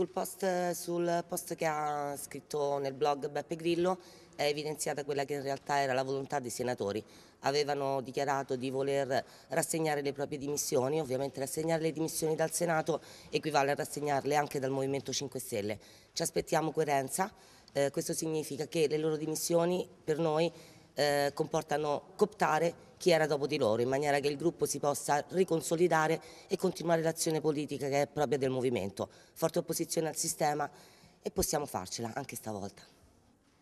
Sul post, sul post, che ha scritto nel blog Beppe Grillo è evidenziata quella che in realtà era la volontà dei senatori. Avevano dichiarato di voler rassegnare le proprie dimissioni, ovviamente rassegnare le dimissioni dal Senato equivale a rassegnarle anche dal Movimento 5 Stelle. Ci aspettiamo coerenza, eh, questo significa che le loro dimissioni per noi eh, comportano cooptare chi era dopo di loro, in maniera che il gruppo si possa riconsolidare e continuare l'azione politica che è propria del movimento. Forte opposizione al sistema e possiamo farcela anche stavolta.